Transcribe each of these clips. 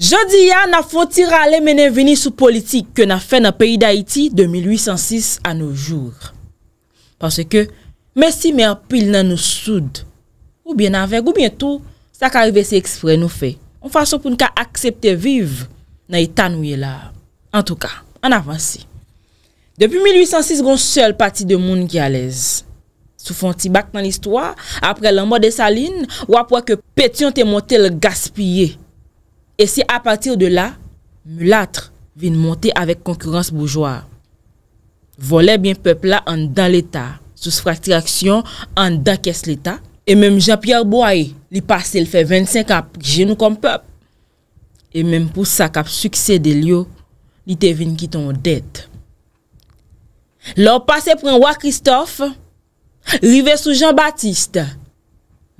Jodi ya, na foti rale menen veni sou politik ke na fe nan peyi da iti de 1806 an nou jour. Pansè ke, mè si mè apil nan nou soud, ou bien avèk ou bientou, sa ka rive se ekspre nou fe. On fason pou nou ka aksepte viv, nan itan ou ye la. An tou ka, an avansi. Depi 1806, goun sel pati de moun ki alez. Sou foti bak nan istwa, apre lan mò de salin, wap wak ke petyon te motel gaspye. E se apatir de la, mulatre vin monte avek konkurans boujwa. Vole bin pepla an dan l'Eta, sous fratireksyon an dan kes l'Eta. E menm Jean-Pierre Boaie li pase l'fe 25 kap genou kom pep. E menm pou sa kap suksè de liyo, li te vin kiton ou det. Lò pase pren wak Christophe, rive sou Jean-Baptiste.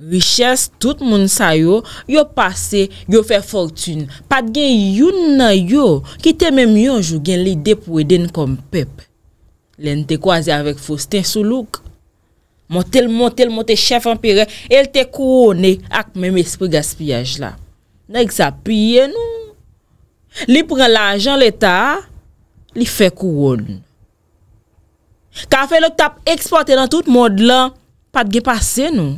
Riches, tout moun sayo, yo pase, yo fe fortune. Pat gen youn nan yo, ki te menm yonjou gen li depweden kom pep. Len te kwazi avek fosten sou luk. Mon tel, mon tel, mon te chef ampire, el te kouwone ak menm espri gaspiyaj la. Nèk sa piye nou. Li pren l'anjan l'Etat, li fe kouwone. Ka fe lòk tap eksporte nan tout moun lan, pat gen pase nou.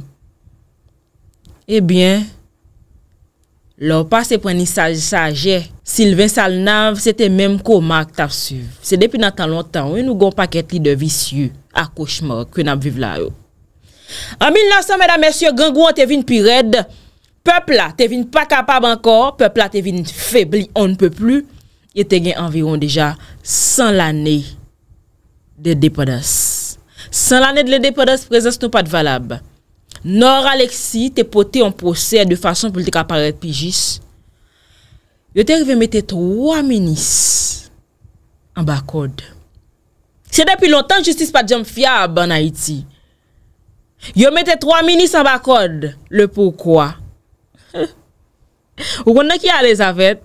Ebyen, eh lor pa se pren ni saje, Sylvain Salnav, se te menm ko mak taf suv. Se depi nan tan lontan, wè nou gon paket li de visyu ak kouchman kwen ap viv la yo. An 1900, mèdam, mèsyè, gangou an te vin pi red, pepla te vin pa kapab ankor, pepla te vin febli, on ne pe plu, ete gen anviron deja 100 lannè de depodas. 100 lannè de depodas prezeste nou pat valab. Nor Alexi te pote yon posey de fason pou li te kaparet pi jis. Yo te ve mette 3 menis an bakod. Se depi lontan justice pa djem fiyab an Haiti. Yo mette 3 menis an bakod. Le pou kwa? Ou konnen ki a le zavet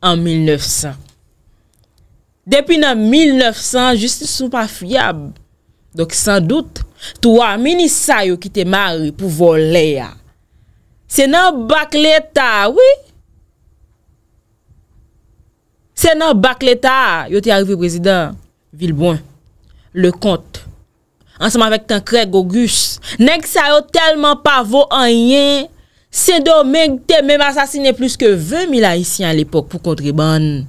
an 1900. Depi nan 1900 justice sou pa fiyab. Donk san dout, tou amini sa yo ki te mari pou vole ya. Se nan bak leta, oui? Se nan bak leta, yo te arrive prezident Vilboin, le kont, ansama vek tan Craig Auguste, nek sa yo telman pa vo anyen, se do men te men asasine plus ke 20.000 haisyen l'epok pou kontriban.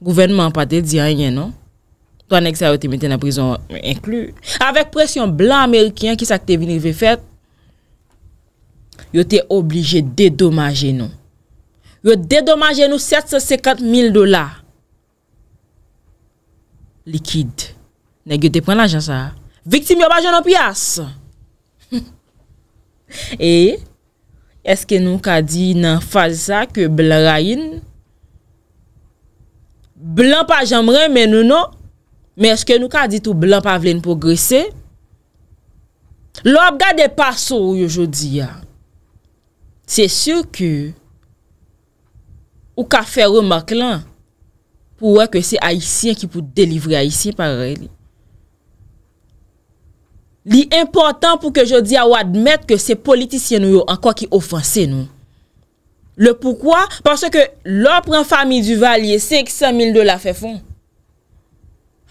Gouvenman pati di anyen, non? To anek sa yo te meten a prizon inklu. Awek presyon blan Amerikyan ki sa ke te vinir ve fet, yo te oblije dedomaje nou. Yo dedomaje nou 750.000 dola. Likid. Neg yo te pren la jansa. Victime yo ba janon pias. E, eske nou ka di nan fazi sa ke blan rayin? Blan pa janmren menon nou, Men eske nou ka dit ou blan pavlen pou grise? Lop ga de pa sou yo jodi ya. Se syou ki ou ka fè remak lan pou wè ke se haisyen ki pou delivre haisyen parè li. Li important pou ke jodi ya ou admèt ke se politisyen yo an kwa ki ofanse nou. Le poukwa? Pase ke lop ran fami du valye se ek 100.000 do la fè fon.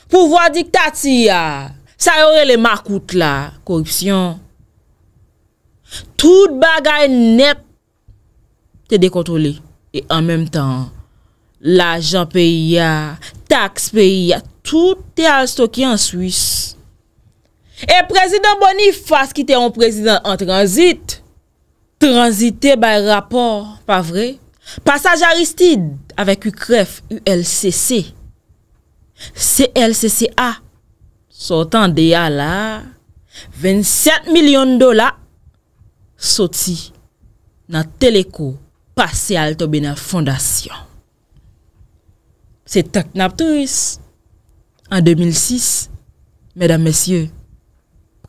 Pouvoi diktati ya, sa yore le makout la korupsyon. Tout bagay net te dekontrole. E an menm tan, lajan peyi ya, taks peyi ya, tout te alstoki an swis. E prezident Bonifas ki te an prezident an transit. Transit te bay rapor, pa vre? Pasajaristid avek u kref, u LCC. CLCCA Sotan deya la 27 milyon dola Soti Nan teleko Paseal tobe nan fondasyon Se tak nap touis An 2006 Medan mesye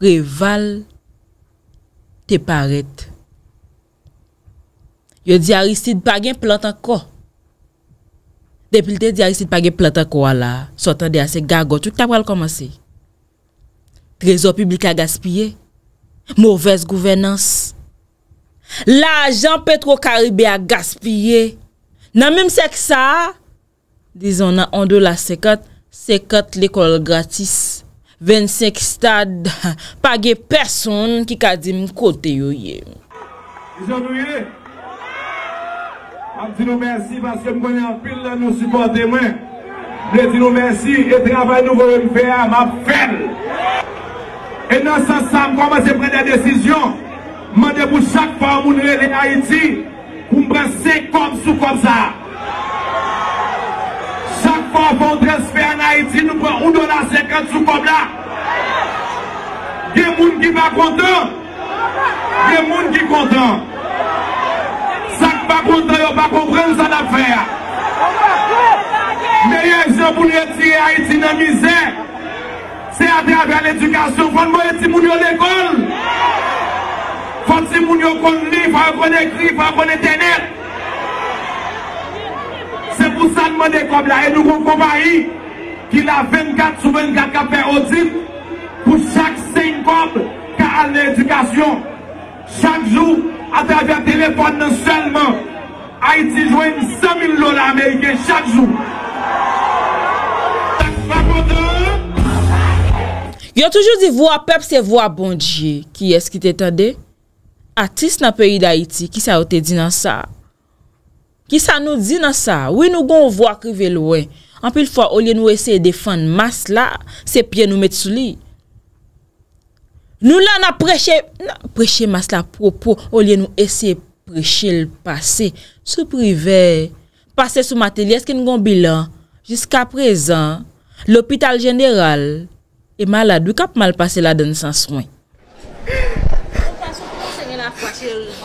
Preval Te paret Yo di Aristide Pagin plantan ko Depilte diarisit page plata kwa la, sotan de ase gago, chouk ta pral komanse. Trezor publik a gaspye, mouves gouvenans. La ajan petro karibè a gaspye, nan mèm se ksa. Dizon nan 1 do la 50, 50 l'ekol gratis, 25 stad, page person ki kadim kote yo ye. Dizon nou ye? Am ti nou mersi paske m konye an pil nan nou supporte mwen. M le ti nou mersi, e travay nou volen fè a, ma fèl. E nan sa sam konman se pren de desisyon, man de pou chak pa moun rezik Haiti, m bre se kom sou kom sa. Chak pa moun dre se fè an Haiti, m bre un do la sekret sou kom la. Ge moun ki pa kontan, ge moun ki kontan. Yon pa kontre, yon pa kompre, yon san afer. Me yek, jen pou liye tiye a iti nan mize, se a de a be an edukasyon, fwant mwen eti moun yo lekol, fwant si moun yo kon li, fwa kon ekri, fwa kon etenet. Se pou san mwen de kob la, e nou kon komayi, ki la 24 sou 24 ka pe odit, pou chak 5 kob ka al de edukasyon. Chak zou, atè avè telefon nan selman, Haiti jwen 100.000 lò la Amerike chak zou. Tak pa konde! Gyo toujou di vwa pep se vwa bondje. Ki eski te tade? Atis nan peri d'Haiti, ki sa ou te dinan sa? Ki sa nou dinan sa? Ou nou gon vwa krive lwen? Anpil fwa, olen nou esè defan mas la, se pien nou met sou li. Nou la na preche, preche mas la propo, ou liye nou ese preche l'pase, sou prive, pase sou matelye, eske nou gon bilan. Jiska prezan, l'opital jeneral e maladou, kap mal pase la dan san sony.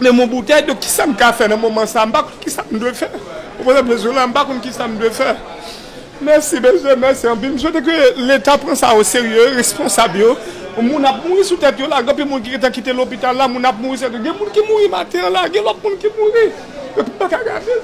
Men moun boutè, do ki sa m ka fè nan moun man sa. M bakoun ki sa m dwe fè. M bakoun ki sa m dwe fè. Mersi, mersi, mersi. M jwete ki l'Etat pren sa o serye, responsab yo. Moun ap mouri sou tèt yo la. Gopi moun ki reta kite l'opitan la. Moun ap mouri sa. Moun ki mouri ma te yo la. Gopi moun ki mouri. Gopi baka gade.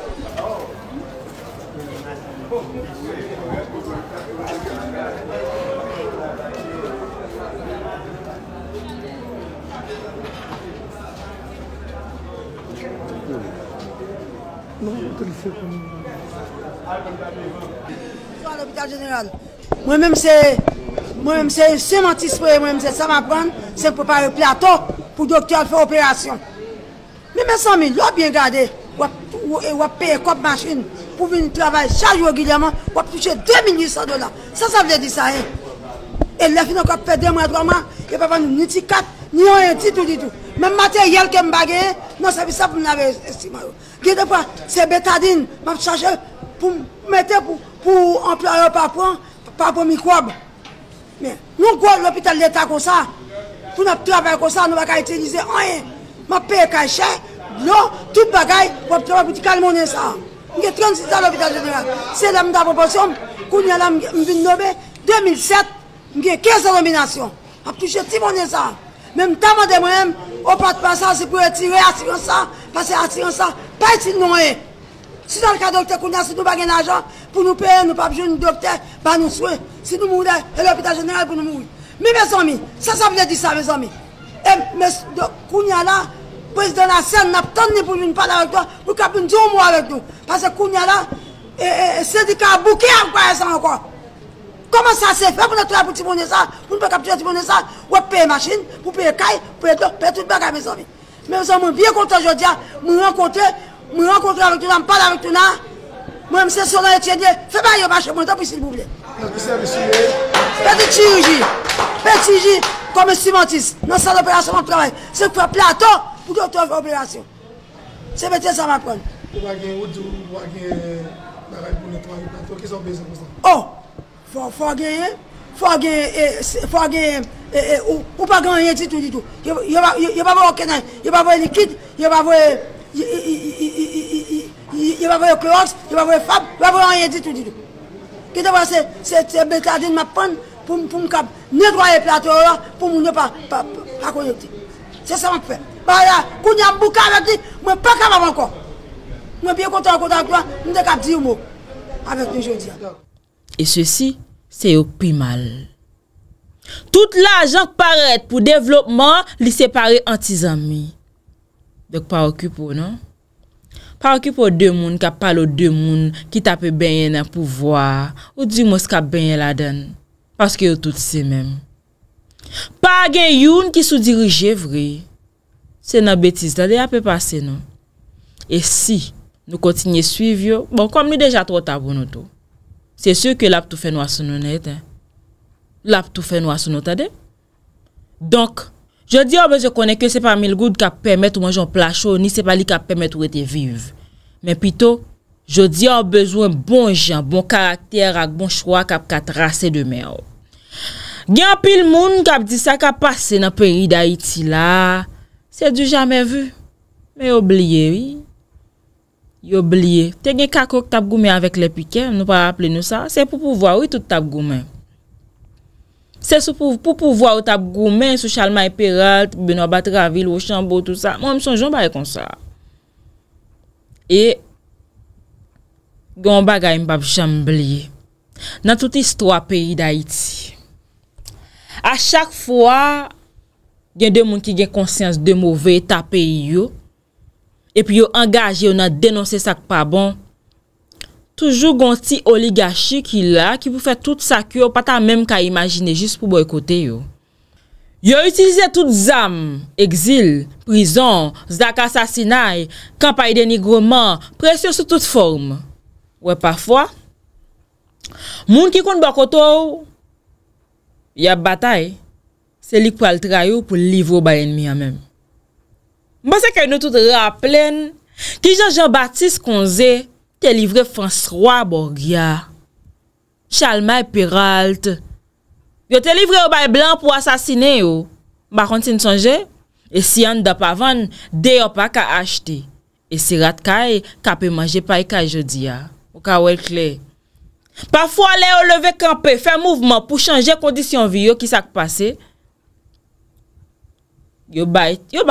Mwen mwen mwen se seman tis pre mwen mwen se seman pran se mwen prepare plato pou doktor fè operasyon Mwen mwen san mi lò bie gade wap pe e kop masjin pou vin trabay chaj wogil yaman wap tuche 2800 dolar Sa sa vle di sa yen E le finon kop fe dem wè droman e pa pan nou niti kat ni yon yon titou ditou Mwen mater yel ke mbagye savi sa pou m lave esti marou. Gede fwa, se betadin, m ap chache pou m mette pou employe pa pou mikwab. Men, nou kwa lopita l'etat kosa, pou n ap trape kosa, nou wakay itilize anye. M ap pey e kache, blou, tout bagay, wap trape, pouti kal mounen sa. M gen 36 a lopita general. Se la m da poposyon, kouni ala m vin nobe, 2007, m gen 15 a lominasyon. M ap touche ti mounen sa. Men m tama de mwenem, Ou pat pa sa, se pou etire ati yon sa, pa se ati yon sa, pa eti yon nan e. Si nan ka dokte Kounia, se nou bagen ajan, pou nou peye, nou pa pjou yon dokte, ba nou swen, se nou moude, e l'hôpita jeneral pou nou moude. Me, me zon mi, sa sa pwede di sa, me zon mi. E, me, Kounia la, prezident la sè, nap ton ni pou yon pala wèk do, pou kap yon diyon mou wèk do. Pa se Kounia la, e, e, sè di ka bouke yon kwa yon san wèk wèk. Koman sa se fe pou nou tra pou ti mounen sa, pou nou pa kaptyre ti mounen sa, wè peye machin, pou peye kay, pou peye do, peye tout baka me zanvi. Mè mè san moun biye konta jodia, moun renkontre, moun renkontre a rektou nan, moun pala rektou nan, moun mse sonan e tjenye, fe baye yo machin mounen sa pou si mounen sa. Mè di chiriji, mè di chiriji, komè si mantis, nan san operasyon moun trawaye, se kwa plato, pou di otorve operasyon. Se mè te sa mè proni. Ou agen ou di ou, ou agen mounen tra, mounen tra, mounen tra, mounen tra, mounen tra, moun faut faut gagner faut gagner faut gagner ou, ou pas gagner dit tout du tout il va il va il va voir liquide il va voir il va voir cloche il va voir fab il va voir rien dit tout du tout qui te passe c'est c'est bétardine ma panne pour pour me cap nettoyer plateau là pour ne pas pas pas connecter c'est ça mon fait. bah là qu'on y a beaucoup avec lui moi pas capable encore moi bien content content toi nous te cap dire mot avec nous aujourd'hui et ceci Se yo pi mal. Tout la jant paret pou devlopman li separe anti zami. Dek pa okupo, non? Pa okupo de moun kapal ou de moun ki tape benye nan pouvoa. Ou di mous kap benye la den. Paske yo tout se men. Pa gen youn ki sou dirije vre. Se nan betis, ta de apè pase, non? E si nou kontinye suiv yo, bon kom ni deja trot abonoto. Se sur ke lap tou fè nou asoun nou net, lap tou fè nou asoun nou tade. Donk, jodi yo oh, bezo konen ke se pa mil goud kap pèmèt ou manjoun plasho, ni se pa li kap pèmèt ou ete viv. Men pito, jodi yo oh, bezo bon jan, bon karakter, ak bon choua kap kat rase de mè ou. Gyan pil moun kap disa kap pase nan peri da iti la, se du jame vu, men obliye wii. yo blye, te gen kakok tab goumen avèk lèpikè, nou pa rapple nou sa, se pou pouvwa wè tout tab goumen. Se pou pouvwa wè tout tab goumen, sou chalman e peral, bè nou bat rè a vil, wò chanbo, tout sa, moun mson joun ba e konsa. E, goun bagay mbap chanm blye. Nan tout istwa peyi da iti. A chak fwa, gen dè moun ki gen konsyans dè mouvè tap peyi yo, epi yo angaje yo nan denonse sak pa bon. Toujou gonti oligachik ki la, ki pou fè tout sak yo, pata mèm ka imagine jis pou boykote yo. Yo utilize tout zam, exil, prison, zak asasinay, kampay denigrement, presyo sou tout form. Ouè pa fwa, moun ki kon bakotou, yap batay, se lik pou al tra yo, pou livro bayen mi ya mèm. Mwen se kèy nou tout rè a plèn, ki Jean-Jean-Baptiste Konze te livre François Bourguia, Chalmai Peralte, yo te livre ou bay blan pou asasine yo. Mwen kontin sonje, e si yon dè pa van, dè yo pa ka achete. E si rat kèy, e, ka pe manje pay e kèy jodi ya, ou ka wèl kle. Pafwa lè yo leve kèmpe, fè mouvman pou chanje kondisyon vi yo ki sak pase, Yo ba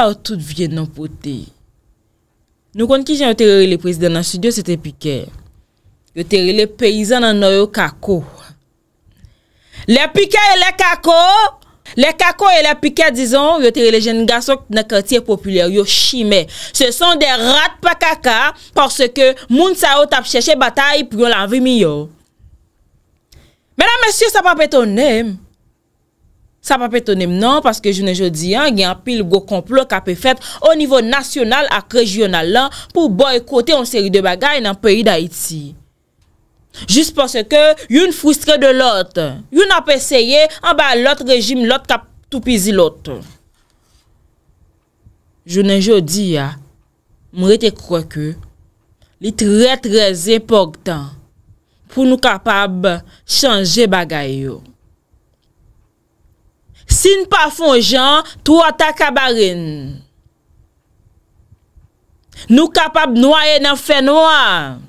ou tout vye nan pote Nou kon ki jen yo terere le prezident nan studio sete pike Yo terere le peyizan nan no yo kako Le pike e le kako Le kako e le pike dizon yo terere le jen nga sok nan kartier populer yo shime Se son de rat pa kaka Parce ke moun sa ou tap cheche batay pou yo la vi mi yo Menan mesye sa pa peto nem Sa pa petonem nan, paske jounen jodi an, gen apil go komplo ka pe fet o nivou nasyonal ak rejyonal lan pou boykote on seri de bagay nan peyi da iti. Jist pwase ke yon frustre de lot, yon ap eseye an ba lot rejim lot ka toupizi lot. Jounen jodi an, mwete kwa ke li tre tre zepok tan pou nou kapab chanje bagay yo. si n pa fon jan, tou a ta kabarin. Nou kapab nou a ye nan fe nou a.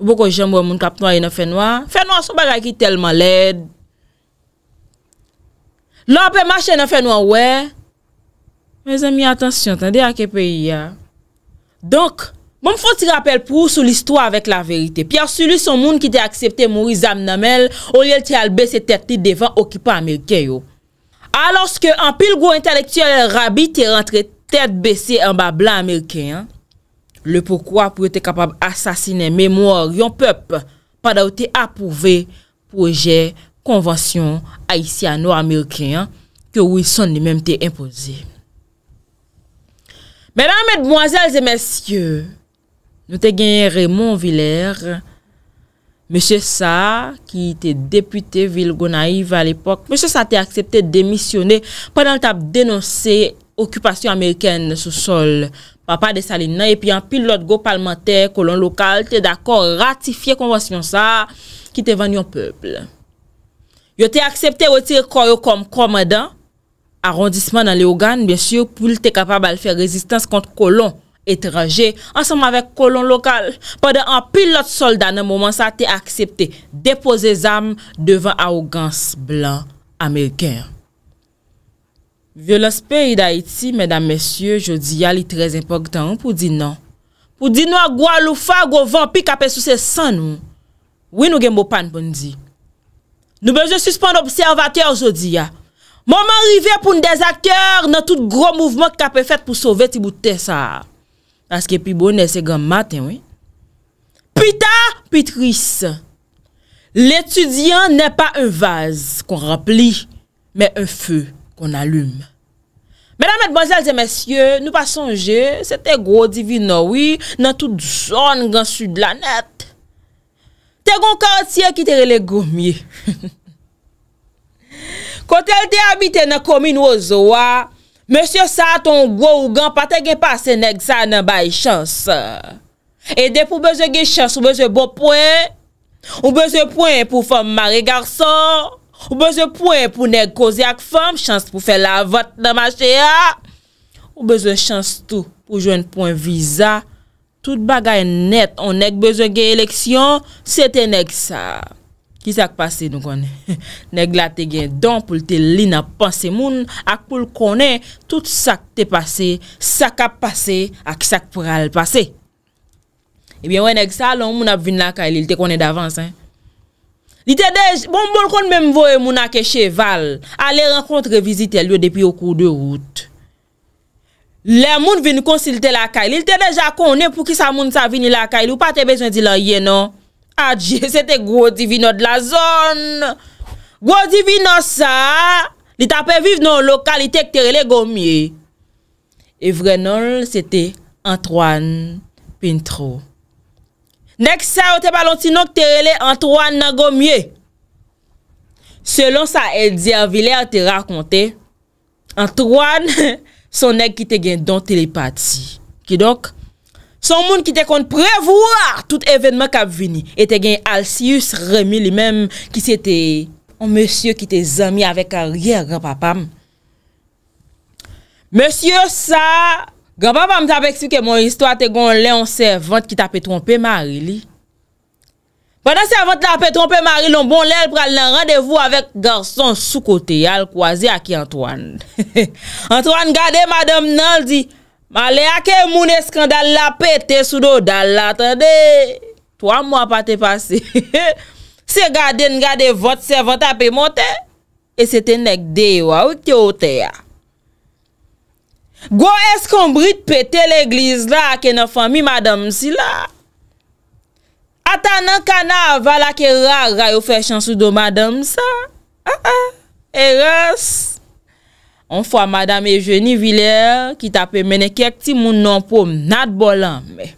Boko jen mwen moun kapab nou a ye nan fe nou a. Fe nou a sou baga ki telman led. Lou a pe mache nan fe nou a we. Mwen zan mi atansyon, tan de a kepe i ya. Donk, mwen fote si rappel pou sou l'istwa avèk la verite. Pia sou li son moun ki te aksepte mouri zam namel, ou yel te albe se terti devan okipa Amerike yo. aloske an pilgo intelektuel rabi te rentre tet besi an ba blan Ameriken, le pokwa pou ete kapab asasine mèmoor yon pep padaw te apouve proje konwansyon Aisyano-Ameriken ke ou y son ni mèm te impoze. Mèman mèdboazèl zè mèsyè, nou te genye Raymond Villers, Mèche sa ki te depute Vilgo Naive a l'epok, mèche sa te aksepte demisyone pwè nan te ap denonse okupasyon Ameriken sou sol. Papa de Salina epi an pil lot go palmente kolon lokal te dakor ratifiye konwasyon sa ki te vanyon peple. Yo te aksepte wote koryo kom komadan, arondisman nan le Ogan, mèche yo pou te kapab al fè rezistans kont kolon. etraje ansanm avek kolon lokal padan an pilot soldan nan mouman sa te aksepte depoze zam devan augans blan amelken. Vyolos pe yi da iti, mèdam mèsyè, jodi ya li trez impoktan pou di nan. Pou di nan gwa loufa gwa van pi kape sou se san mou. Ouye nou gen mou pan pou ndi. Nou bejè suspande observatè ou jodi ya. Mouman rive pou n deza kèr nan tout gro mouvman ki kape fèt pou sove ti boutè sa a. Paske pi bonen se gen maten, oui. Pita, pi tris. L'etudiant ne pa un vaz kon rempli, me un fe kon alume. Mèdamèd bonzèl de mèsyè, nou pasonje, se te gro divi noui, nan tout zon gen sud lanet. Te gon kaotie ki tere le gomye. Kote el te abite nan komin wazowa, Monsye sa ton gwo ou gan patè gen pase nek sa nan bay chans. E de pou beze gen chans ou beze bo poen, ou beze poen pou fom mari garson, ou beze poen pou nek kozi ak fom chans pou fe la vot nan masye a, ou beze chans tou pou jwen poen viza, tout bagay net on nek beze gen eleksyon, sete nek sa. Ki sak pase nou konen? Nèk la te gen don pou lte lina panse moun ak pou l konen tout sak te pase, sak ap pase ak sak pral pase. Ebyen wè nèk sa, loun moun ap vin la kayl, lite konen davansen. Lite dej, bon bol konen mèm voye moun ake cheval, ale renkontre vizite lyo depi yo kou de route. Lè moun vin konsilte la kayl, lite deja konen pou ki sa moun sa vin la kayl, ou pa te bezwen di lan yenon. Adje, sete gwo divino d la zon. Gwo divino sa, li tapen viv nan lokalitek terele gomye. Evrenol, sete Antouan Pintrou. Nek sa, ou te balantino k terele Antouan nan gomye. Selon sa, el di avile a te rakonte, Antouan son ek ki te gen don telepati. Ki donk? Son moun ki te kon prevoar tout evenman kap vini. E te gen Alcius remi li menm ki se te... O monsye ki te zami avek karier, grandpapam. Monsye sa... Grandpapam, te ap eksplike moun istwa te gon leon servant ki te apetronpe mari li. Padan servant la apetronpe mari, loun bon le l pral nan randevou avek garson sou kote yal kwa zi aki Antoine. Antoine gade madame nan li di... Ma le ake moun eskandal la pete Soudo dal la tande 3 mwa pa te pase Se gade n gade vot Se vot ape mote E se tenek dey wawik te ote ya Go eskombri te pete l'egliz la Ake nan fami madam si la Ata nan kana vala ke rara Yo fè chan soudo madam sa E rase On fwa madame Ejeni Viler ki tape mene kek ti moun nan poum nad bolan me.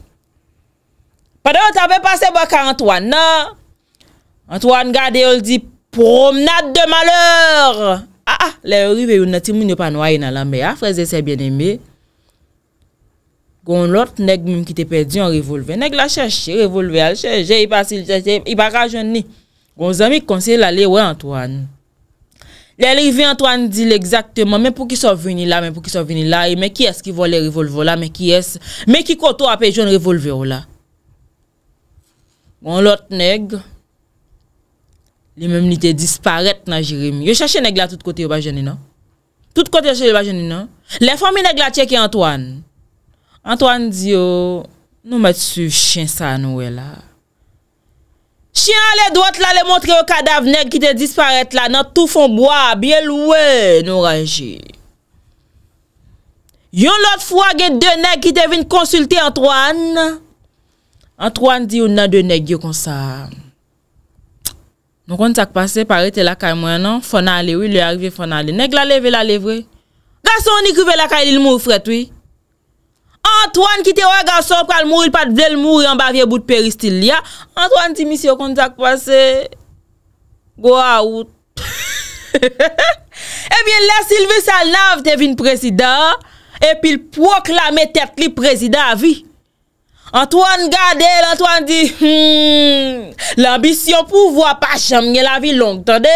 Pade ou tape pase baka Antoine nan. Antoine gade ou li di poum nad de maler. A ah, a, ah, le rive ou nan ti moun nan panway nan lan me. A ah, freze se bieneme. Gon lot nek moun ki te pedi an revolve. Nek la cheche revolve al cheche. I pa si, i pa ka jen ni. Gon zami konsey lale we Antoine. Lè lè yve Antoine di lè exaktèman, mè pou ki sou veni lè, mè pou ki sou veni lè, mè ki es ki vou lè revolve ou lè, mè ki es, mè ki koto apè joun revolve ou lè. Gon lòt neg, lè mè mnite disparet nan jirimi. Yo chache neg la tout kote yo baje ni nan. Tout kote yo chache yo baje ni nan. Lè fòm mi neg la tche ki Antoine. Antoine di yo, oh, nou mè tsu chen sa nou wè la. Chien a le dwot la le montre yo kadav neg ki te disparet la nan tou fon bwa, biye lwe nou rangi. Yon lot fwa gen de neg ki te vin konsulte Antoine. Antoine di yon nan de neg yo konsa. Mwen kon tak pase parete la kay mwen nan, fon ale, oui le arve fon ale. Neg la leve la leve, oui. Gason ni ku ve la kay li mou fret, oui. Antoine ki te wè gansop pral mouri Pat vèl mouri an bavye bout peristil li ya Antoine ti misi yo kontak pase Gwaout Ebyen eh la Sylvie Salnav te vin presida Epil proklame Tet li presida avi Antoine gade l'Antoine di Hmm L'ambisyon pou vwa pa chanmye la vi long Tande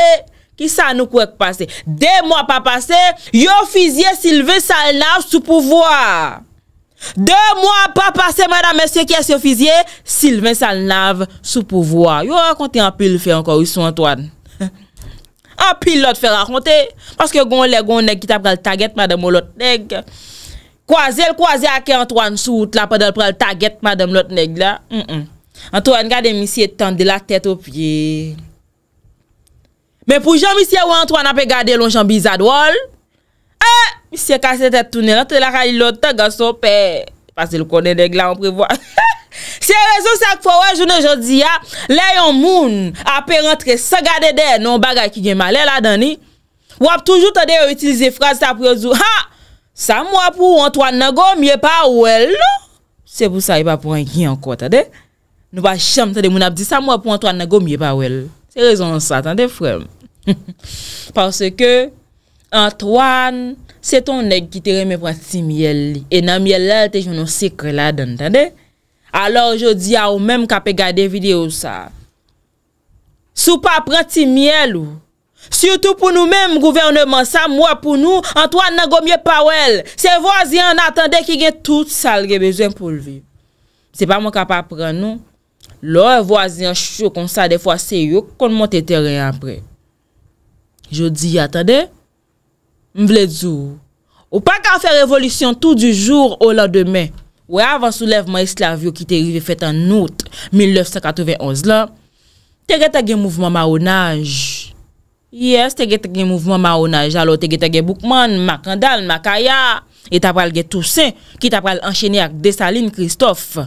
ki sa nou kwek pase De mwa pa pase Yo fizye Sylvie Salnav sou pou vwa De mwa pa pase madame se kese ofizye, Silve Salnav sou pouvoa. Yo akonte anpil fe anko ou sou Antoine. Anpil lot fe rakonte, paske goun le goun neg kita prel taget madame lot neg. Kwa ze l kwa ze ake Antoine sou out la prel taget madame lot neg la. Antoine gade misye tande la tete ou pie. Me pou jom misye ou Antoine apè gade lon jambi zado ol. E, misye kase te tounen, te lakay lo te ganson pe. Pase l kone deg la an prevo. Se rezon sak fwa wè joun e jodi ya, le yon moun apè rentre se gade de nou baga ki genma. Le la dani, wap toujou tade yo itilize fraz ta prezo, ha, sa mwa pou an toan nago miye pa wèl. Se pou sa yi pa pou an ki an kwa tade, nou ba chem tade moun apdi, sa mwa pou an toan nago miye pa wèl. Se rezon sa, tante frem. Parce ke, Antoine, se ton neg ki te reme prati si miel li, e nan miel lal te jounon sikre la dan, tande? Alors, je di a ou menm ka pe gade videyo sa. Sou pa prati miel ou? Siyoutou pou nou menm, gouvernement sa, mwa pou nou, Antoine nan gomye pawel. Se voaziyan natande ki gen tout salge bezwen pou lvi. Se pa mwen ka pa pran nou, lor voaziyan chou kon sa defwa se yo, kon mwen te tere apre. Je di, atande? Mvle dzou, ou pa ka an fè revolisyon tout du jour ou la demè, ou avan soulev ma eslavyo ki te rive fèt an out 1991 la, tege tege mouvman ma onaj. Yes, tege tege mouvman ma onaj. Alo tege tege Bukman, Makandal, Makaya, et apal ge Toussaint, ki tapal ancheni ak Desaline Christophe.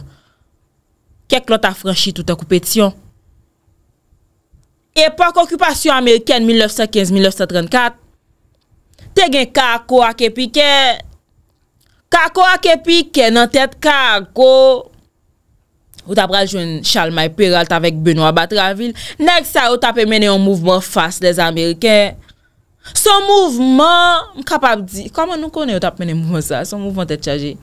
Kek lò ta franshi touta koupetion? Epoch okupasyon Ameriken 1915-1934, Se gen kako a ke pike, kako a ke pike nan tet kako. Ou ta pral jwen Charles May Peralta vek Benoit Batraville. Nek sa ou ta pe mene yon mouvment fas les Amerike. Son mouvment, m kapap di, koman nou konen ou ta pe mene mou sa, son mouvment tet chaje?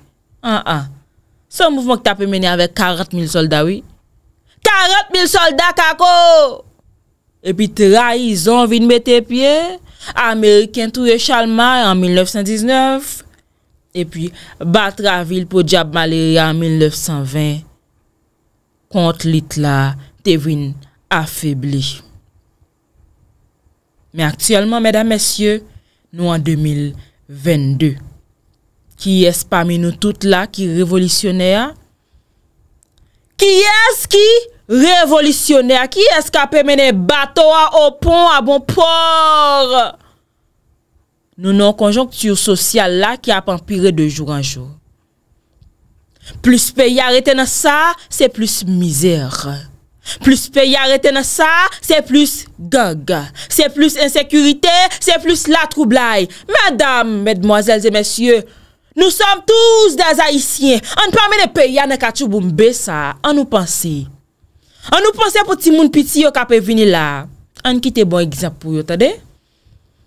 An ah, an. Ah. Son mouvment ki ta pe mene avek karat mil solda wey. Karat mil solda kako! E pi trai, zon vin me te piey. Ameriken tou rechalman en 1919 E pi batra vil pou Diab Maleri an 1920 Kont lit la devine afibli Me aktiyalman, medan mesye, nou an 2022 Ki es pa mi nou tout la ki revolisyonè a? Ki es ki? Revolisyonè a ki eska pè mène bato a opon a bon por. Nou nou konjonktur sosyal la ki ap ampire de jou an jou. Plis peyi arete nan sa, se plis mizèr. Plis peyi arete nan sa, se plis gag. Se plis ensekurite, se plis la troublai. Mèdam, mèdmoazèl zè mèsyè, nou som tous dè zayisyè. An pèmè de peyi an akatou bou mbè sa, an nou pansè. An nou panse pou ti moun piti yo ka pe vini la. An ki te bon egzap pou yo, tade.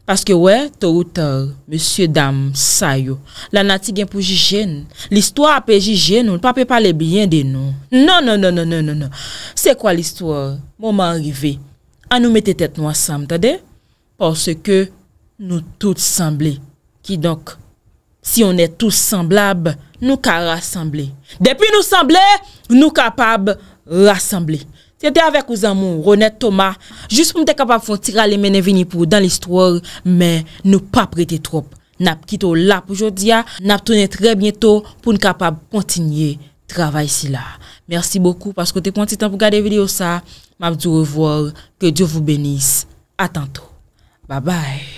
Paske we, to ou to, Monsie dam, sayo, la nati gen pou jijen. L'histoire a pe jijen, ou n'pa pe pale bien de nou. Non, non, non, non, non, non, non. Se kwa l'histoire? Mouman rive. An nou mette tet nou asam, tade. Paske nou tout sembli. Ki dok? Si on e tout semblab, nou ka rassembli. Depi nou sembli, nou kapab rassembli. rassemblés. C'était avec vous amours, René, Thomas, juste pour me capable de tirer les mains venir pour dans l'histoire, mais ne pas prêter trop. N'a quitté là pour aujourd'hui, ah. n'a tourné très bientôt pour être capable continuer travail ici. là. Merci beaucoup parce que tu prends temps pour regarder vidéo ça. M'a revoir, que Dieu vous bénisse. À tantôt. Bye bye.